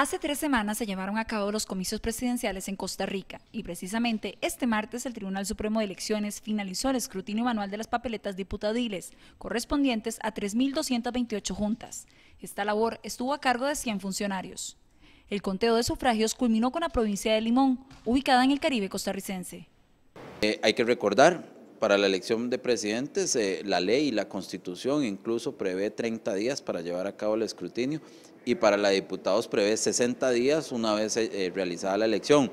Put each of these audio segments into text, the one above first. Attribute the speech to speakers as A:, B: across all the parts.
A: Hace tres semanas se llevaron a cabo los comicios presidenciales en Costa Rica y precisamente este martes el Tribunal Supremo de Elecciones finalizó el escrutinio manual de las papeletas diputadiles correspondientes a 3.228 juntas. Esta labor estuvo a cargo de 100 funcionarios. El conteo de sufragios culminó con la provincia de Limón, ubicada en el Caribe costarricense.
B: Eh, hay que recordar para la elección de presidentes, eh, la ley y la constitución incluso prevé 30 días para llevar a cabo el escrutinio y para la diputados prevé 60 días una vez eh, eh, realizada la elección.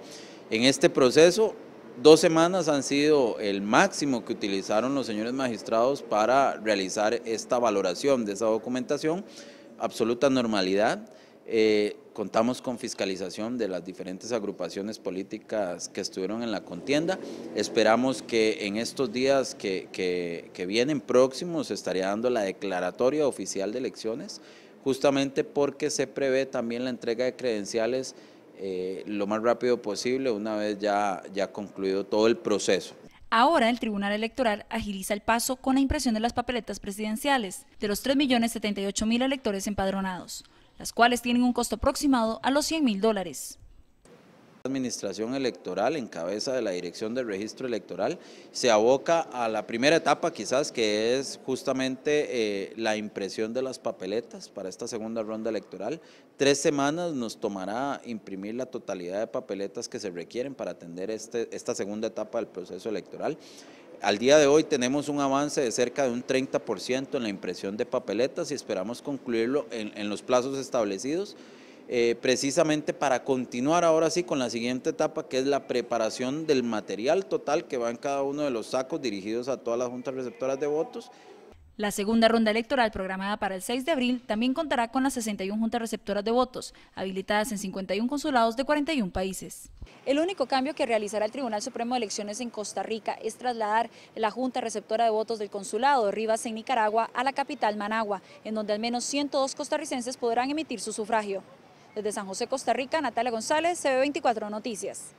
B: En este proceso, dos semanas han sido el máximo que utilizaron los señores magistrados para realizar esta valoración de esa documentación, absoluta normalidad. Eh, contamos con fiscalización de las diferentes agrupaciones políticas que estuvieron en la contienda. Esperamos que en estos días que, vienen próximos se estaría dando la declaratoria oficial de elecciones, justamente porque se prevé también la entrega de credenciales eh, lo más rápido posible una vez ya, ya concluido todo el proceso.
A: Ahora el Tribunal Electoral agiliza el paso con la impresión de las papeletas presidenciales de los 3.078.000 electores empadronados las cuales tienen un costo aproximado a los 100 mil dólares.
B: La administración electoral en cabeza de la Dirección del Registro Electoral se aboca a la primera etapa quizás que es justamente eh, la impresión de las papeletas para esta segunda ronda electoral. Tres semanas nos tomará imprimir la totalidad de papeletas que se requieren para atender este, esta segunda etapa del proceso electoral. Al día de hoy tenemos un avance de cerca de un 30% en la impresión de papeletas y esperamos concluirlo en, los plazos establecidos, eh, precisamente para continuar ahora sí con la siguiente etapa, que es la preparación del material total que va en cada uno de los sacos dirigidos a todas las juntas receptoras de votos
A: la segunda ronda electoral programada para el 6 de abril también contará con las 61 juntas receptoras de votos, habilitadas en 51 consulados de 41 países. El único cambio que realizará el Tribunal Supremo de Elecciones en Costa Rica es trasladar la junta receptora de votos del consulado de Rivas en Nicaragua a la capital Managua, en donde al menos 102 costarricenses podrán emitir su sufragio. Desde San José, Costa Rica, Natalia González, CB24 Noticias.